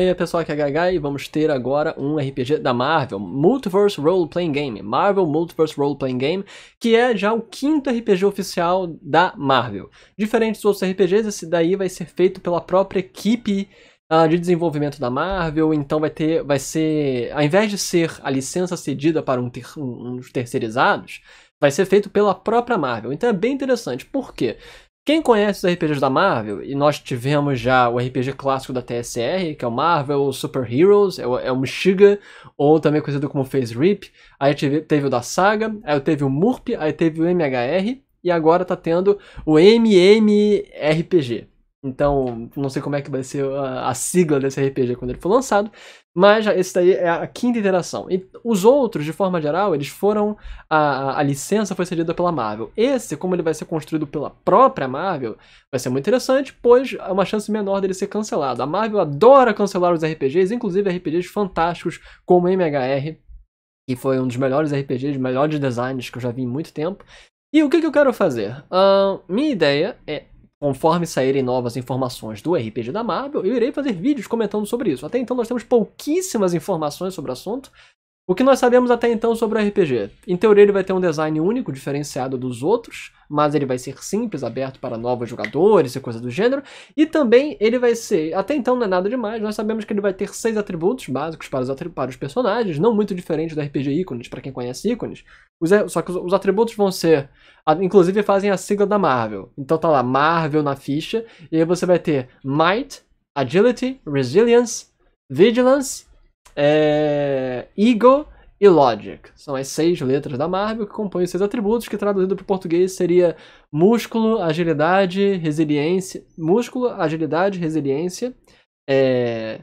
E aí pessoal, aqui é HH e vamos ter agora um RPG da Marvel, Multiverse Role Playing Game, Marvel Multiverse Role Playing Game, que é já o quinto RPG oficial da Marvel. Diferente dos outros RPGs, esse daí vai ser feito pela própria equipe uh, de desenvolvimento da Marvel, então vai ter, vai ser, ao invés de ser a licença cedida para um ter, um, uns terceirizados, vai ser feito pela própria Marvel. Então é bem interessante, por quê? Quem conhece os RPGs da Marvel, e nós tivemos já o RPG clássico da TSR, que é o Marvel Super Heroes, é o, é o Mushiga, ou também conhecido como Phase Rip, aí teve, teve o da Saga, aí teve o Murp, aí teve o MHR, e agora tá tendo o MMRPG. Então, não sei como é que vai ser a, a sigla desse RPG quando ele for lançado, mas esse daí é a quinta iteração. E os outros, de forma geral, eles foram. A, a licença foi cedida pela Marvel. Esse, como ele vai ser construído pela própria Marvel, vai ser muito interessante, pois é uma chance menor dele ser cancelado. A Marvel adora cancelar os RPGs, inclusive RPGs fantásticos como MHR, que foi um dos melhores RPGs, melhores designs que eu já vi em muito tempo. E o que, que eu quero fazer? Uh, minha ideia é Conforme saírem novas informações do RPG da Marvel, eu irei fazer vídeos comentando sobre isso. Até então nós temos pouquíssimas informações sobre o assunto, o que nós sabemos até então sobre o RPG? Em teoria, ele vai ter um design único, diferenciado dos outros, mas ele vai ser simples, aberto para novos jogadores e coisa do gênero. E também ele vai ser, até então não é nada demais, nós sabemos que ele vai ter seis atributos básicos para os, para os personagens, não muito diferente do RPG ícones, para quem conhece ícones. Os, é, só que os atributos vão ser, inclusive fazem a sigla da Marvel. Então tá lá Marvel na ficha, e aí você vai ter Might, Agility, Resilience, Vigilance é, Ego e Logic. São as seis letras da Marvel que compõem os seis atributos, que traduzido para o português seria músculo, agilidade, resiliência. Músculo, agilidade, resiliência, é,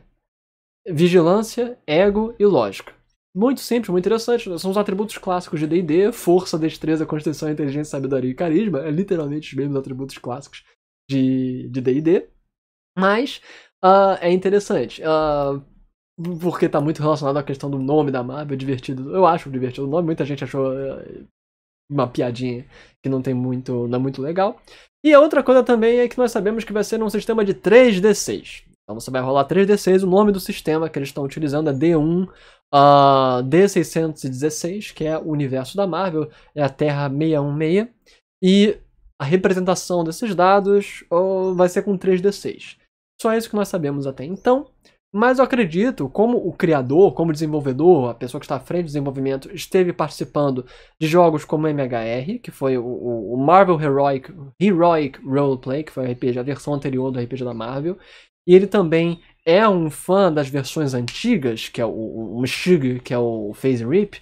vigilância, ego e lógica. Muito simples, muito interessante. São os atributos clássicos de DD: força, destreza, constituição, inteligência, sabedoria e carisma. É literalmente os mesmos atributos clássicos de DD. De Mas uh, é interessante. Uh, porque tá muito relacionado à questão do nome da Marvel, é divertido. Eu acho divertido o nome, muita gente achou eh, uma piadinha que não tem muito, não é muito legal. E a outra coisa também é que nós sabemos que vai ser um sistema de 3d6. Então você vai rolar 3d6, o nome do sistema que eles estão utilizando é D1 uh, D616, que é o universo da Marvel, é a Terra 616, e a representação desses dados oh, vai ser com 3d6. Só isso que nós sabemos até então. Mas eu acredito, como o criador, como desenvolvedor, a pessoa que está à frente do desenvolvimento, esteve participando de jogos como MHR, que foi o, o Marvel Heroic, Heroic Roleplay, que foi a, RPG, a versão anterior do RPG da Marvel, e ele também é um fã das versões antigas, que é o, o que é o Phase Rip,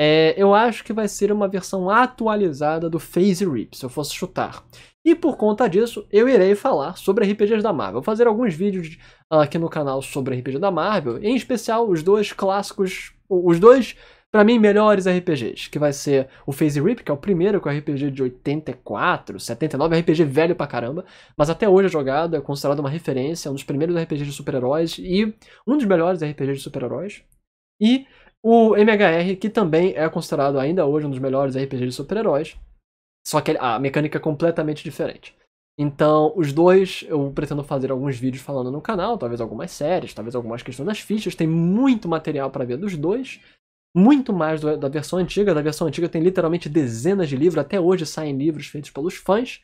é, eu acho que vai ser uma versão atualizada do Phase Rip, se eu fosse chutar. E por conta disso, eu irei falar sobre RPGs da Marvel. Vou fazer alguns vídeos uh, aqui no canal sobre RPG da Marvel, em especial os dois clássicos, os dois, para mim, melhores RPGs, que vai ser o Phase Rip, que é o primeiro com é RPG de 84, 79, RPG velho pra caramba, mas até hoje é jogado, é considerado uma referência, um dos primeiros RPGs de super-heróis e um dos melhores RPGs de super-heróis, e o MHR, que também é considerado ainda hoje um dos melhores RPG de super-heróis, só que a mecânica é completamente diferente. Então, os dois eu pretendo fazer alguns vídeos falando no canal, talvez algumas séries, talvez algumas questões das fichas, tem muito material para ver dos dois muito mais do, da versão antiga. Da versão antiga tem literalmente dezenas de livros, até hoje saem livros feitos pelos fãs.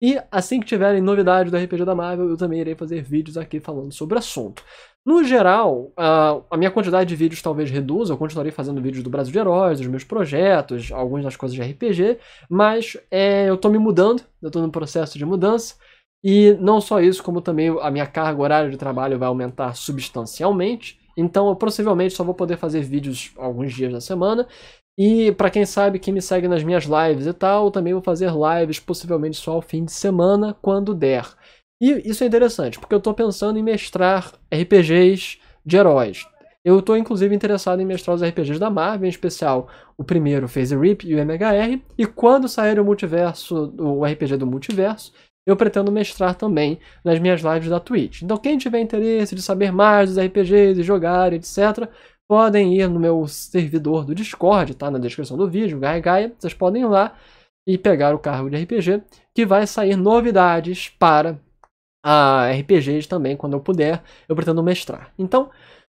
E assim que tiverem novidades do RPG da Marvel, eu também irei fazer vídeos aqui falando sobre o assunto. No geral, a minha quantidade de vídeos talvez reduza, eu continuarei fazendo vídeos do Brasil de Heróis, dos meus projetos, algumas das coisas de RPG, mas é, eu estou me mudando, eu estou no processo de mudança, e não só isso, como também a minha carga horária de trabalho vai aumentar substancialmente, então eu possivelmente só vou poder fazer vídeos alguns dias da semana, e para quem sabe, quem me segue nas minhas lives e tal, eu também vou fazer lives possivelmente só ao fim de semana, quando der. E isso é interessante, porque eu estou pensando em mestrar RPGs de heróis. Eu estou inclusive interessado em mestrar os RPGs da Marvel, em especial o primeiro Phase Rip e o MHR, e quando sair o multiverso, o RPG do multiverso, eu pretendo mestrar também nas minhas lives da Twitch. Então quem tiver interesse de saber mais dos RPGs e jogar, etc, podem ir no meu servidor do Discord, tá na descrição do vídeo, Gaia Gaia, vocês podem ir lá e pegar o cargo de RPG, que vai sair novidades para a RPGs também, quando eu puder, eu pretendo mestrar. Então,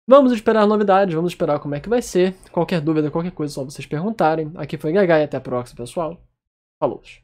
vamos esperar novidades, vamos esperar como é que vai ser. Qualquer dúvida, qualquer coisa, só vocês perguntarem. Aqui foi Gagai, até a próxima, pessoal. Falou!